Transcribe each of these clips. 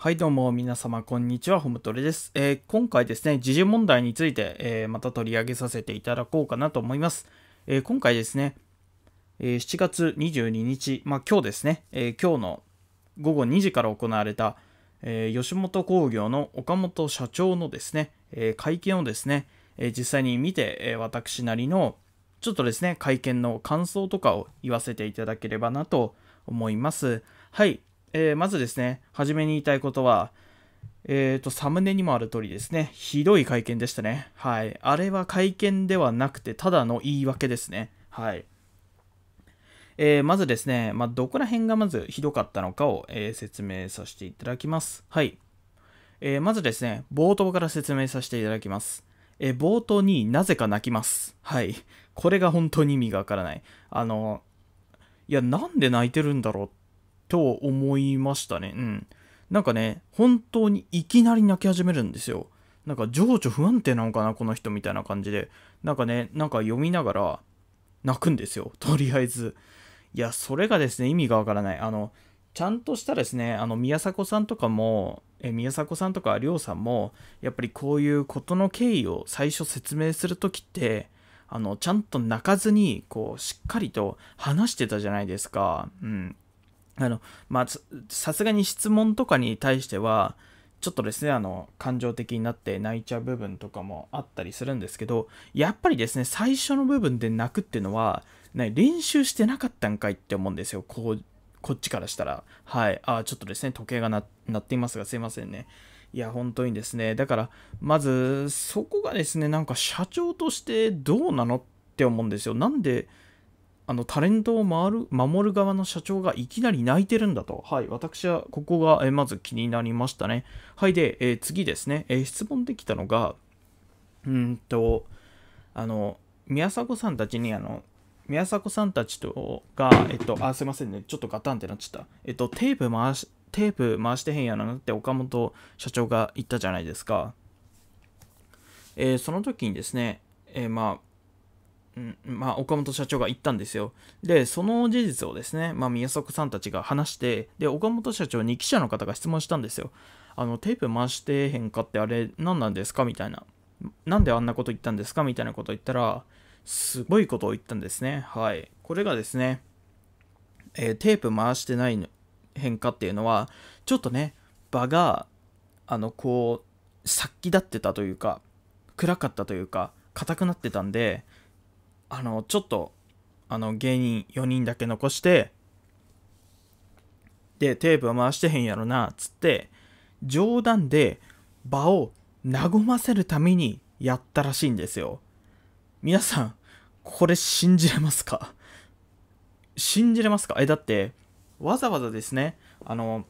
はいどうも皆様こんにちは、ホムトレです。えー、今回ですね、時事問題について、えー、また取り上げさせていただこうかなと思います。えー、今回ですね、え7月22日、まあ、今日ですね、え今日の午後2時から行われた、え吉本興業の岡本社長のですね、え会見をですね、え実際に見て、え私なりのちょっとですね、会見の感想とかを言わせていただければなと思います。はい、えー、まずですね、初めに言いたいことは、えっ、ー、と、サムネにもある通りですね、ひどい会見でしたね。はい。あれは会見ではなくて、ただの言い訳ですね。はい。えー、まずですね、まあ、どこら辺がまずひどかったのかを、えー、説明させていただきます。はい。えー、まずですね、冒頭から説明させていただきます。え冒頭になぜか泣きます。はい。これが本当に意味がわからない。あの、いや、なんで泣いてるんだろうっと思いましたね。うん。なんかね、本当にいきなり泣き始めるんですよ。なんか情緒不安定なのかな、この人みたいな感じで。なんかね、なんか読みながら泣くんですよ。とりあえず。いや、それがですね、意味がわからない。あの、ちゃんとしたですね、あの、宮迫さんとかも、え宮迫さんとか亮さんも、やっぱりこういうことの経緯を最初説明するときって、あの、ちゃんと泣かずに、こう、しっかりと話してたじゃないですか。うん。あの、まあ、さすがに質問とかに対しては、ちょっとですね、あの、感情的になって泣いちゃう部分とかもあったりするんですけど、やっぱりですね、最初の部分で泣くっていうのは、ね、練習してなかったんかいって思うんですよ、こう、こっちからしたら。はい。あ、ちょっとですね、時計が鳴っていますが、すいませんね。いや、本当にですね、だから、まず、そこがですね、なんか社長としてどうなのって思うんですよ。なんで、あのタレントを回る守る側の社長がいきなり泣いてるんだと、はい、私はここが、えまず気になりましたね。はい、で、えー、次ですね、えー、質問できたのが、うんと、あの、宮迫さんたちに、あの、宮迫さんたちとが、えっと、あ、すいませんね、ちょっとガタンってなっちゃった。えっと、テープ回し、テープ回してへんやなって岡本社長が言ったじゃないですか。えー、その時にですね、えまあ、まあ、岡本社長が言ったんですよ。で、その事実をですね、まあ、宮迫さんたちが話して、で、岡本社長に記者の方が質問したんですよ。あの、テープ回してへんかってあれ何なんですかみたいな。なんであんなこと言ったんですかみたいなこと言ったら、すごいことを言ったんですね。はい。これがですね、えー、テープ回してない変化っていうのは、ちょっとね、場が、あの、こう、殺気立ってたというか、暗かったというか、硬くなってたんで、あの、ちょっと、あの、芸人4人だけ残して、で、テープは回してへんやろな、つって、冗談で場を和ませるためにやったらしいんですよ。皆さん、これ信じれますか信じれますかえ、だって、わざわざですね、あの、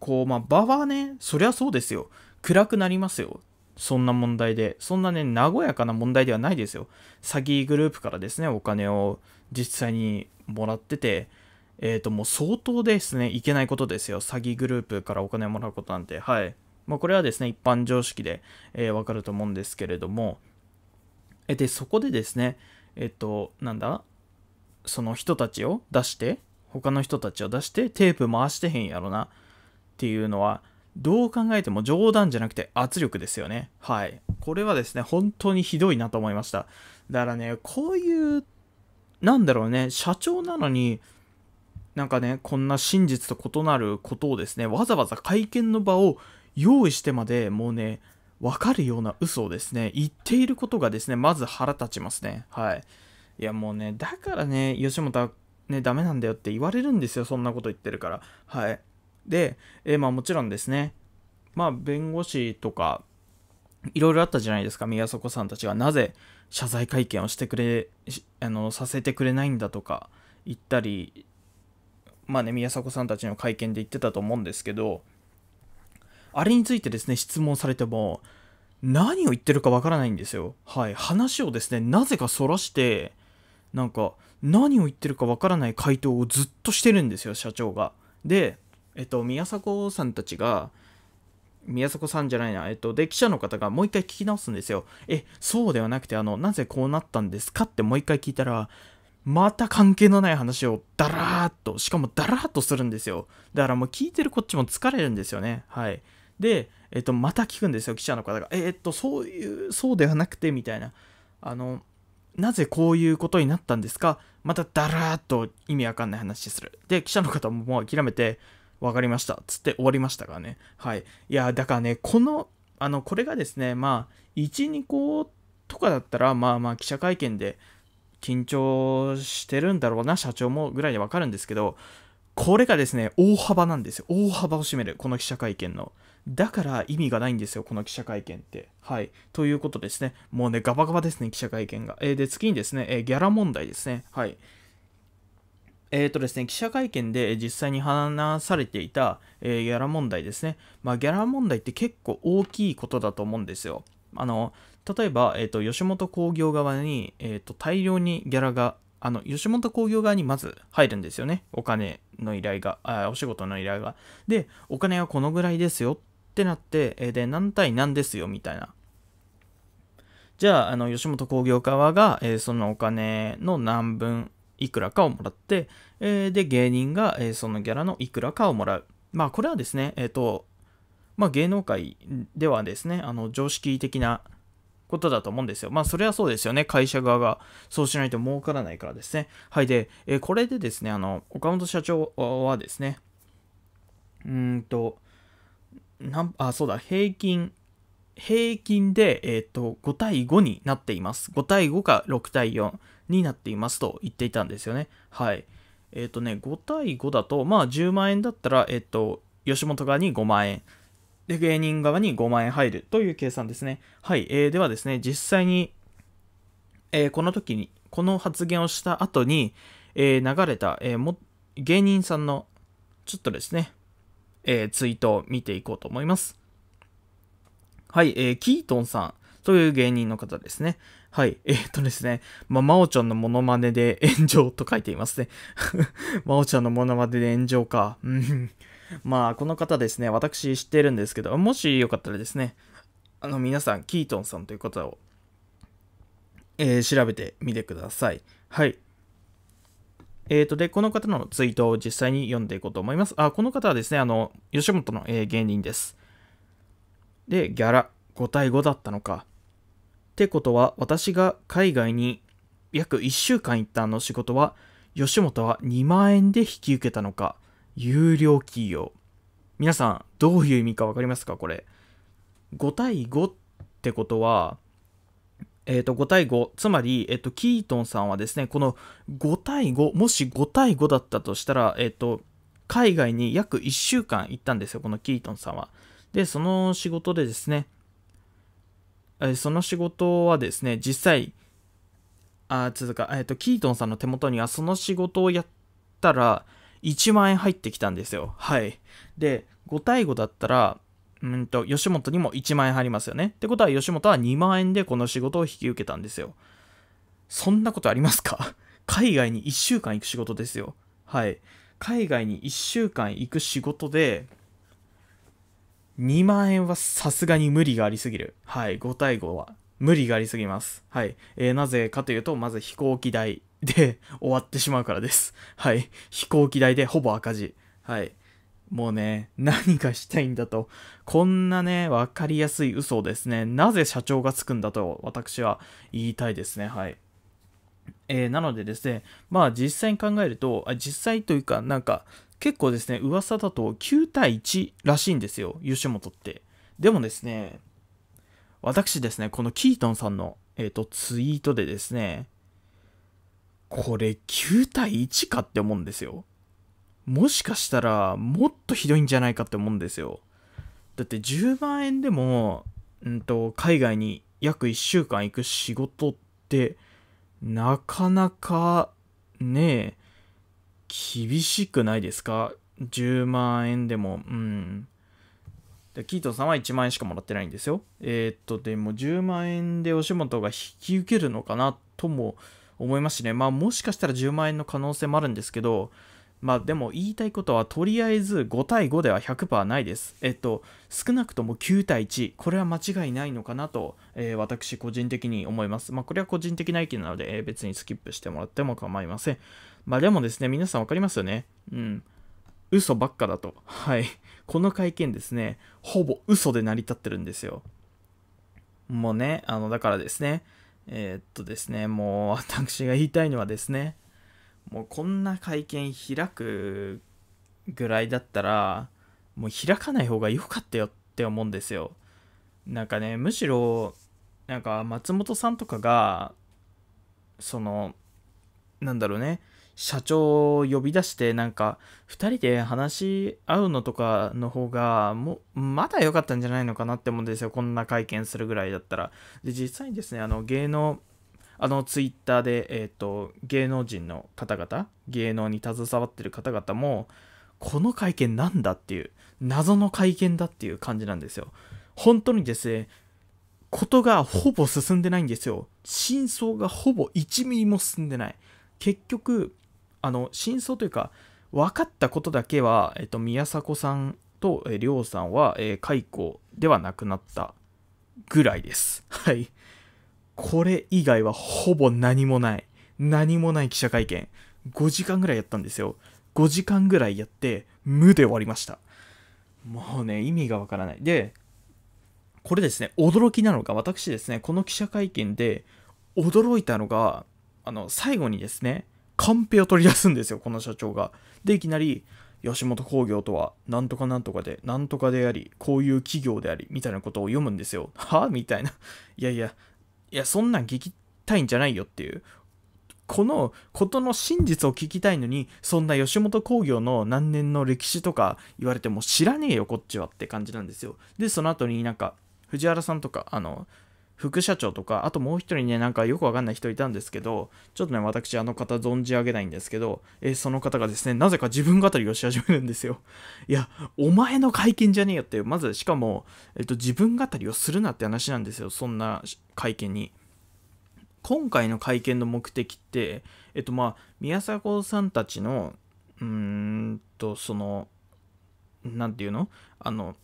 こう、まあ、場はね、そりゃそうですよ。暗くなりますよ。そんな問題で、そんなね、和やかな問題ではないですよ。詐欺グループからですね、お金を実際にもらってて、えっ、ー、と、もう相当ですね、いけないことですよ。詐欺グループからお金をもらうことなんて。はい。まあ、これはですね、一般常識で、えー、わかると思うんですけれども、えで、そこでですね、えっ、ー、と、なんだその人たちを出して、他の人たちを出して、テープ回してへんやろな、っていうのは、どう考えても冗談じゃなくて圧力ですよね。はい。これはですね、本当にひどいなと思いました。だからね、こういう、なんだろうね、社長なのに、なんかね、こんな真実と異なることをですね、わざわざ会見の場を用意してまでもうね、わかるような嘘をですね、言っていることがですね、まず腹立ちますね。はい。いやもうね、だからね、吉本はね、ダメなんだよって言われるんですよ、そんなこと言ってるから。はい。で、えー、まあもちろんですね、まあ弁護士とか、いろいろあったじゃないですか、宮迫さんたちがなぜ謝罪会見をしてくれ、あの、させてくれないんだとか言ったり、まあね、宮迫さんたちの会見で言ってたと思うんですけど、あれについてですね、質問されても、何を言ってるかわからないんですよ。はい。話をですね、なぜかそらして、なんか、何を言ってるかわからない回答をずっとしてるんですよ、社長が。で、えっと、宮迫さんたちが、宮迫さんじゃないな、えっと、で、記者の方がもう一回聞き直すんですよ。え、そうではなくて、あの、なぜこうなったんですかってもう一回聞いたら、また関係のない話をだらーっと、しかもだらーっとするんですよ。だからもう聞いてるこっちも疲れるんですよね。はい。で、えっと、また聞くんですよ、記者の方が。えっと、そういう、そうではなくて、みたいな。あの、なぜこういうことになったんですかまただらーっと意味わかんない話する。で、記者の方ももう諦めて、分かりました。つって終わりましたからね。はい。いや、だからね、この、あの、これがですね、まあ、1、2個とかだったら、まあまあ、記者会見で緊張してるんだろうな、社長もぐらいで分かるんですけど、これがですね、大幅なんですよ。大幅を占める、この記者会見の。だから意味がないんですよ、この記者会見って。はい。ということですね。もうね、ガバガバですね、記者会見が。えー、で、次にですね、えー、ギャラ問題ですね。はい。えーとですね、記者会見で実際に話されていた、えー、ギャラ問題ですね、まあ、ギャラ問題って結構大きいことだと思うんですよ。あの例えば、えーと、吉本興業側に、えーと、と大量にギャラがあの吉本興業側にまず入るんですよね、お金の依頼が、あお仕事の依頼が。で、お金はこのぐらいですよってなって、えー、で何対何ですよみたいなじゃあ、あの、吉本興業側が、えー、そのお金の何分いくらかをもらって、えー、で、芸人が、えー、そのギャラのいくらかをもらう。まあ、これはですね、えっ、と、まあ、芸能界ではですね、あの、常識的なことだと思うんですよ。まあ、それはそうですよね。会社側がそうしないと儲からないからですね。はい。で、えー、これでですね、あの、岡本社長はですね、うんと、なんあ、そうだ、平均、平均で、えっ、ー、と、5対5になっています。5対5か6対4。になっていますと言っていたんですよね。はい。えっ、ー、とね、5対5だと、まあ10万円だったら、えっ、ー、と、吉本側に5万円。で、芸人側に5万円入るという計算ですね。はい。えー、ではですね、実際に、えー、この時に、この発言をした後に、えー、流れた、えも芸人さんの、ちょっとですね、えツイートを見ていこうと思います。はい、えー、キートンさんという芸人の方ですね。はい。えー、っとですね。まあ、まおちゃんのモノマネで 炎上と書いていますね。ま おちゃんのモノマネで炎上か。うん。まあ、この方ですね、私知ってるんですけど、もしよかったらですね、あの、皆さん、キートンさんという方を、えー、調べてみてください。はい。えー、と、で、この方のツイートを実際に読んでいこうと思います。あ、この方はですね、あの、吉本の、えー、芸人です。で、ギャラ、5対5だったのか。ってことは私が海外に約1週間行ったあの仕事は吉本は2万円で引き受けたのか有料企業皆さんどういう意味か分かりますかこれ5対5ってことはえー、と5対5つまり、えー、とキートンさんはですねこの5対5もし5対5だったとしたら、えー、と海外に約1週間行ったんですよこのキートンさんはでその仕事でですねその仕事はですね、実際、あ、つか、えっ、ー、と、キートンさんの手元にはその仕事をやったら、1万円入ってきたんですよ。はい。で、5対5だったら、うんと、吉本にも1万円入りますよね。ってことは、吉本は2万円でこの仕事を引き受けたんですよ。そんなことありますか 海外に1週間行く仕事ですよ。はい。海外に1週間行く仕事で、2万円はさすがに無理がありすぎる。はい、5対5は無理がありすぎます。はい。えー、なぜかというと、まず飛行機代で 終わってしまうからです。はい。飛行機代でほぼ赤字。はい。もうね、何がしたいんだと。こんなね、わかりやすい嘘をですね、なぜ社長がつくんだと私は言いたいですね。はい。えー、なのでですね、まあ実際に考えると、あ実際というか、なんか、結構ですね、噂だと9対1らしいんですよ、吉本って。でもですね、私ですね、このキートンさんの、えーと、ツイートでですね、これ9対1かって思うんですよ。もしかしたらもっとひどいんじゃないかって思うんですよ。だって10万円でも、うんと、と海外に約1週間行く仕事ってなかなかねえ厳しくないですか ?10 万円でも。うん。でキートさんは1万円しかもらってないんですよ。えー、っと、でも10万円で吉本が引き受けるのかなとも思いますしね。まあもしかしたら10万円の可能性もあるんですけど、まあでも言いたいことはとりあえず5対5では100%ないです。えっと、少なくとも9対1、これは間違いないのかなと、えー、私個人的に思います。まあこれは個人的な意見なので、えー、別にスキップしてもらっても構いません。まあでもですね、皆さんわかりますよね。うん。嘘ばっかだと。はい。この会見ですね、ほぼ嘘で成り立ってるんですよ。もうね、あの、だからですね、えー、っとですね、もう私が言いたいのはですね、もうこんな会見開くぐらいだったら、もう開かない方が良かったよって思うんですよ。なんかね、むしろ、なんか松本さんとかが、その、なんだろうね、社長を呼び出してなんか2人で話し合うのとかの方がもまだ良かったんじゃないのかなって思うんですよこんな会見するぐらいだったらで実際にですねあの芸能あのツイッターで、えーと、芸能人の方々芸能に携わってる方々もこの会見なんだっていう謎の会見だっていう感じなんですよ本当にですねことがほぼ進んでないんですよ真相がほぼ1ミリも進んでない結局あの真相というか分かったことだけは、えっと、宮迫さんと亮、えー、さんは、えー、解雇ではなくなったぐらいです。はい。これ以外はほぼ何もない。何もない記者会見。5時間ぐらいやったんですよ。5時間ぐらいやって、無で終わりました。もうね、意味がわからない。で、これですね、驚きなのが、私ですね、この記者会見で驚いたのが、あの、最後にですね、カンペを取り出すんですよ、この社長が。で、いきなり、吉本興業とは、なんとかなんとかで、なんとかであり、こういう企業であり、みたいなことを読むんですよ。はあみたいな。いやいや、いや、そんなん聞きたいんじゃないよっていう。このことの真実を聞きたいのに、そんな吉本興業の何年の歴史とか言われても知らねえよ、こっちはって感じなんですよ。で、その後になんか、藤原さんとか、あの、副社長とか、あともう一人ね、なんかよくわかんない人いたんですけど、ちょっとね、私あの方存じ上げないんですけど、えその方がですね、なぜか自分語りをし始めるんですよ。いや、お前の会見じゃねえよってまず、しかも、えっと、自分語りをするなって話なんですよ、そんな会見に。今回の会見の目的って、えっとまあ、宮迫さんたちの、うーんと、その、なんていうのあの、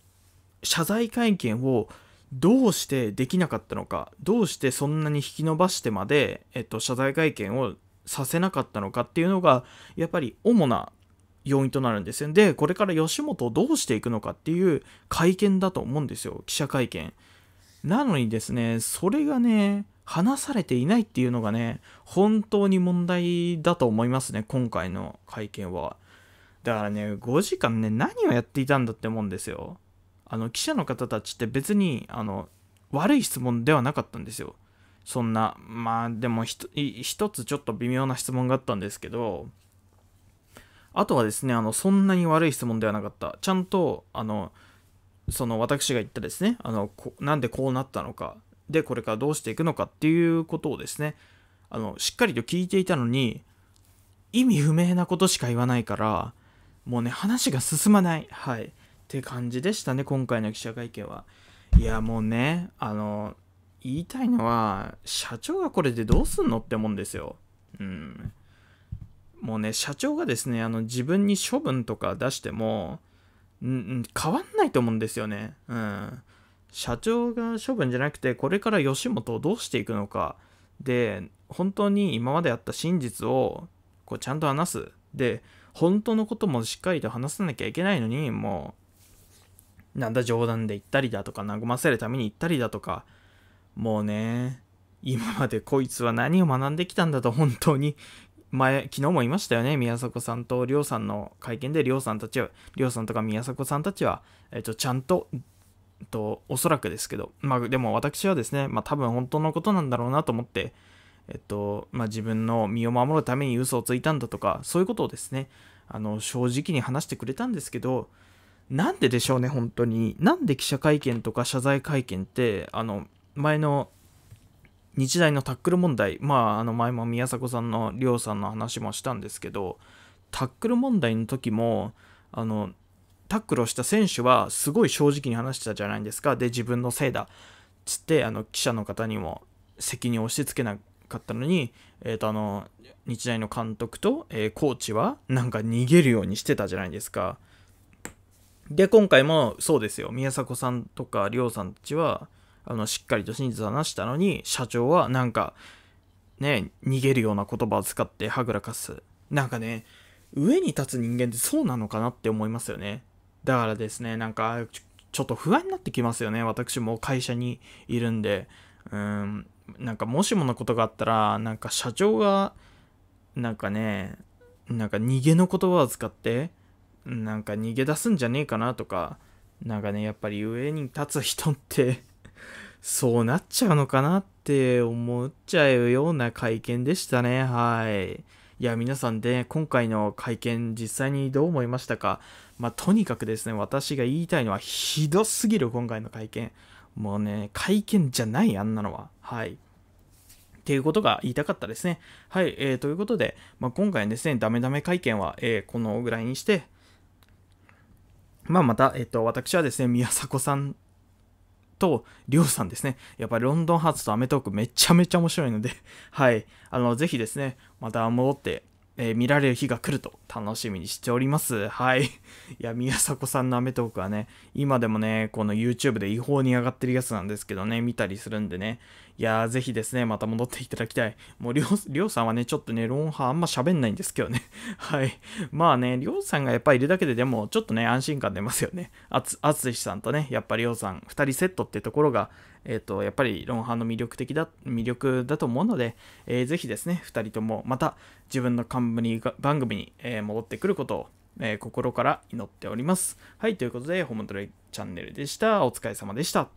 謝罪会見をどうしてできなかったのか、どうしてそんなに引き伸ばしてまで、えっと、謝罪会見をさせなかったのかっていうのが、やっぱり主な要因となるんですよ。で、これから吉本をどうしていくのかっていう会見だと思うんですよ、記者会見。なのにですね、それがね、話されていないっていうのがね、本当に問題だと思いますね、今回の会見は。だからね、5時間ね、何をやっていたんだって思うんですよ。あの記者の方たちって別にあの悪い質問ではなかったんですよ。そんな、まあでも一つちょっと微妙な質問があったんですけど、あとはですね、あのそんなに悪い質問ではなかった。ちゃんと、あの、その私が言ったですね、あのなんでこうなったのか、で、これからどうしていくのかっていうことをですね、あのしっかりと聞いていたのに、意味不明なことしか言わないから、もうね、話が進まない。はい。って感じでしたね、今回の記者会見は。いや、もうね、あの、言いたいのは、社長がこれでどうすんのって思うんですよ。うん。もうね、社長がですね、あの、自分に処分とか出しても、うん、変わんないと思うんですよね。うん。社長が処分じゃなくて、これから吉本をどうしていくのか。で、本当に今まであった真実を、こう、ちゃんと話す。で、本当のこともしっかりと話さなきゃいけないのに、もう、なんだ冗談で言ったりだとか、和ませるために言ったりだとか、もうね、今までこいつは何を学んできたんだと本当に、前、昨日も言いましたよね、宮迫さんとりょうさんの会見で、りょうさんたちは、りょうさんとか宮迫さんたちは、えっと、ちゃんと、と、おそらくですけど、まあでも私はですね、まあ多分本当のことなんだろうなと思って、えっと、まあ自分の身を守るために嘘をついたんだとか、そういうことをですね、あの、正直に話してくれたんですけど、なんででしょうね、本当に。なんで記者会見とか謝罪会見って、あの、前の日大のタックル問題、まあ、あの前も宮迫さんの亮さんの話もしたんですけど、タックル問題の時も、あの、タックルをした選手はすごい正直に話したじゃないですか。で、自分のせいだ。つって、あの、記者の方にも責任を押し付けなかったのに、えっ、ー、と、あの、日大の監督と、えー、コーチは、なんか逃げるようにしてたじゃないですか。で、今回もそうですよ。宮迫さんとか、りょうさんたちは、あの、しっかりと真実を話したのに、社長はなんか、ね、逃げるような言葉を使ってはぐらかす。なんかね、上に立つ人間ってそうなのかなって思いますよね。だからですね、なんか、ちょっと不安になってきますよね。私も会社にいるんで。うん、なんかもしものことがあったら、なんか社長が、なんかね、なんか逃げの言葉を使って、なんか逃げ出すんじゃねえかなとか、なんかね、やっぱり上に立つ人って そうなっちゃうのかなって思っちゃうような会見でしたね。はい。いや、皆さんで、ね、今回の会見、実際にどう思いましたかまあ、とにかくですね、私が言いたいのは、ひどすぎる、今回の会見。もうね、会見じゃない、あんなのは。はい。っていうことが言いたかったですね。はい。えー、ということで、まあ、今回ですね、ダメダメ会見は、えー、このぐらいにして、まあ、また、えっと、私はですね、宮迫さんと、りょうさんですね。やっぱりロンドンハーツとアメトークめちゃめちゃ面白いのではい。あの、ぜひですね、また戻ってえー、見られる日が来ると楽しみにしております。はい。いや、宮迫さんのアメトークはね、今でもね、この YouTube で違法に上がってるやつなんですけどね、見たりするんでね。いやー、ぜひですね、また戻っていただきたい。もう、りょう、りょうさんはね、ちょっとね、ロンハーあんま喋んないんですけどね。はい。まあね、りょうさんがやっぱいるだけででも、ちょっとね、安心感出ますよね。あつ、あつしさんとね、やっぱりりょうさん、二人セットってところが、えっ、ー、と、やっぱりロンハーの魅力的だ、魅力だと思うので、えー、ぜひですね、二人とも、また、自分の冠番組に、え戻ってくることを、え心から祈っております。はい、ということで、ホームトレイチャンネルでした。お疲れ様でした。